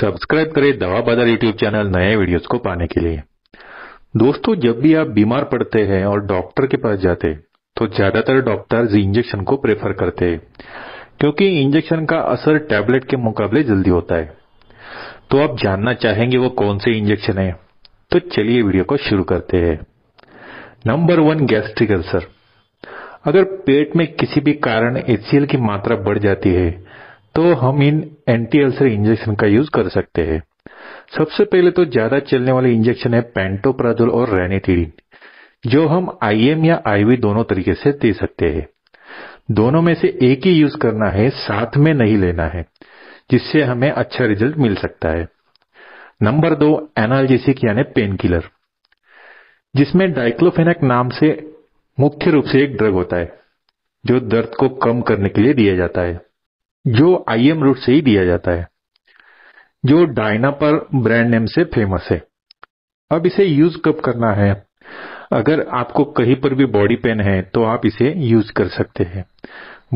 subscribe करें दवा बाजार यूट्यूब चैनल नए वीडियोस को पाने के लिए दोस्तों जब भी आप बीमार पड़ते हैं और डॉक्टर के पास जाते तो ज्यादातर डॉक्टर इंजेक्शन को प्रेफर करते हैं क्योंकि इंजेक्शन का असर टैबलेट के मुकाबले जल्दी होता है तो आप जानना चाहेंगे वो कौन से इंजेक्शन है तो चलिए वीडियो को शुरू करते हैं नंबर वन गैस्ट्रिक अल्सर अगर पेट में किसी भी कारण एचसीएल की मात्रा बढ़ जाती है तो हम इन एंटी अल्सर इंजेक्शन का यूज कर सकते हैं सबसे पहले तो ज्यादा चलने वाले इंजेक्शन है पेंटोप्राजोल और रेनिथिडिन जो हम आईएम या आईवी दोनों तरीके से दे सकते हैं दोनों में से एक ही यूज करना है साथ में नहीं लेना है जिससे हमें अच्छा रिजल्ट मिल सकता है नंबर दो एनाल्जेसिक यानी पेन किलर जिसमें डाइक्लोफेनेक नाम से मुख्य रूप से एक ड्रग होता है जो दर्द को कम करने के लिए दिया जाता है जो आईएम रूट से ही दिया जाता है जो डायना पर ब्रांड नेम से फेमस है अब इसे यूज कब करना है अगर आपको कहीं पर भी बॉडी पेन है तो आप इसे यूज कर सकते हैं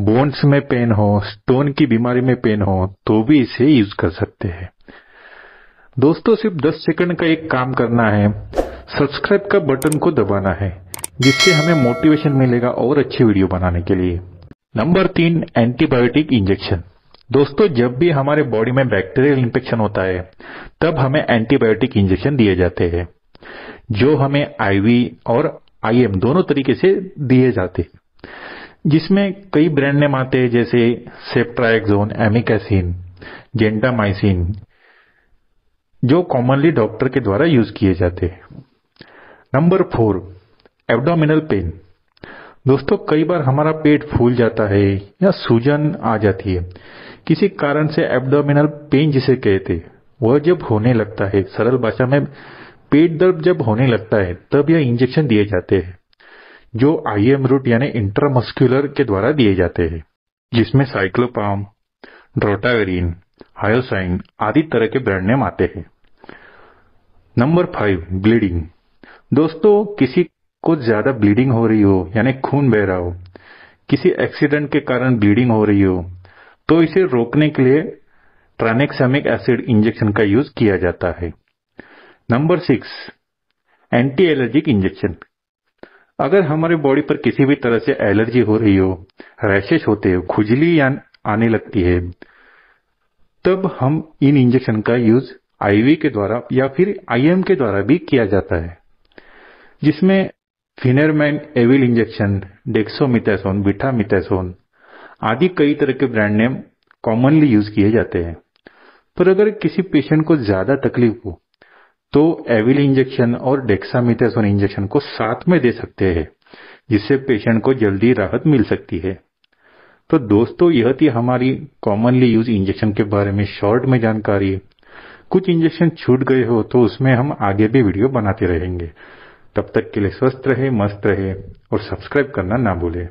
बोन्स में पेन हो स्टोन की बीमारी में पेन हो तो भी इसे यूज कर सकते हैं दोस्तों सिर्फ 10 सेकंड का एक काम करना है सब्सक्राइब का बटन को दबाना है जिससे हमें मोटिवेशन मिलेगा और अच्छी वीडियो बनाने के लिए नंबर तीन एंटीबायोटिक इंजेक्शन दोस्तों जब भी हमारे बॉडी में बैक्टीरियल इन्फेक्शन होता है तब हमें एंटीबायोटिक इंजेक्शन दिए जाते हैं जो हमें आईवी और आईएम दोनों तरीके से दिए जाते हैं जिसमें कई ब्रांड नेम आते हैं जैसे सेप्ट्राइक्जोन एमिकासिन जेंटामाइसिन जो कॉमनली डॉक्टर के द्वारा यूज किए जाते हैं नंबर फोर एबडोमिनल पेन दोस्तों कई बार हमारा पेट फूल जाता है या सूजन आ जाती है किसी कारण से एब्डोमिनल पेन जिसे कहते वह जब होने लगता है सरल भाषा में पेट दर्द जब होने लगता है तब यह इंजेक्शन दिए जाते हैं जो आईएम रूट यानी इंट्रामस्क्यूलर के द्वारा दिए जाते हैं जिसमें साइक्लोपाम ड्रोटावेरिन हायोसाइन आदि तरह के ब्रांड नेम आते हैं नंबर फाइव ब्लीडिंग दोस्तों किसी कुछ ज्यादा ब्लीडिंग हो रही हो यानी खून बह रहा हो किसी एक्सीडेंट के कारण ब्लीडिंग हो रही हो तो इसे रोकने के लिए ट्रानेक्सामिक एसिड इंजेक्शन का यूज किया जाता है number six anti allergic injection अगर हमारे बॉडी पर किसी भी तरह से एलर्जी हो रही हो रैशेस होते हो खुजली आने लगती है तब हम इन इंजेक्शन का यूज आईवी के द्वारा या फिर आईएम के द्वारा भी किया जाता है जिसमें फिनरमैन एविल इंजेक्शन बिठा मिथेसोन आदि कई तरह के ब्रांड नेम कॉमनली यूज किए जाते हैं पर अगर किसी पेशेंट को ज्यादा तकलीफ हो तो एविल इंजेक्शन और मिथेसोन इंजेक्शन को साथ में दे सकते हैं जिससे पेशेंट को जल्दी राहत मिल सकती है तो दोस्तों यह थी हमारी कॉमनली यूज इंजेक्शन के बारे में शॉर्ट में जानकारी कुछ इंजेक्शन छूट गए हो तो उसमें हम आगे भी वीडियो बनाते रहेंगे तब तक के लिए स्वस्थ रहे मस्त रहे और सब्सक्राइब करना ना भूले